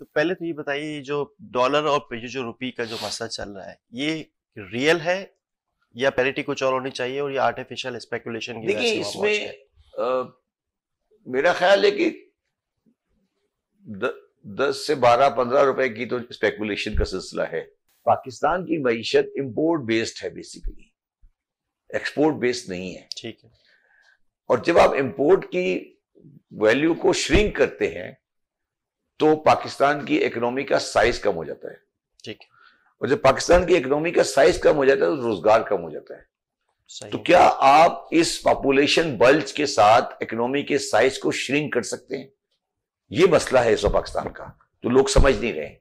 तो पहले तो ये बताइए ये जो डॉलर और ये जो रुपी का जो मसला चल रहा है ये रियल है या पैरिटी कुछ और होनी चाहिए और ये आर्टिफिशियल स्पेकुलेशन देखिए इसमें मेरा ख्याल है कि द, दस से बारह पंद्रह रुपए की तो स्पेकुलेशन का सिलसिला है पाकिस्तान की मीशत इम्पोर्ट बेस्ड है बेसिकली एक्सपोर्ट बेस्ड नहीं है ठीक है और जब आप इम्पोर्ट की वैल्यू को श्रिंक करते हैं तो पाकिस्तान की इकोनॉमी का साइज कम हो जाता है ठीक और जब पाकिस्तान की इकोनॉमी का साइज कम हो जाता है तो रोजगार कम हो जाता है तो क्या आप इस पॉपुलेशन बल्ज के साथ इकोनॉमी के साइज को श्रिंक कर सकते हैं ये मसला है इस पाकिस्तान का तो लोग समझ नहीं रहे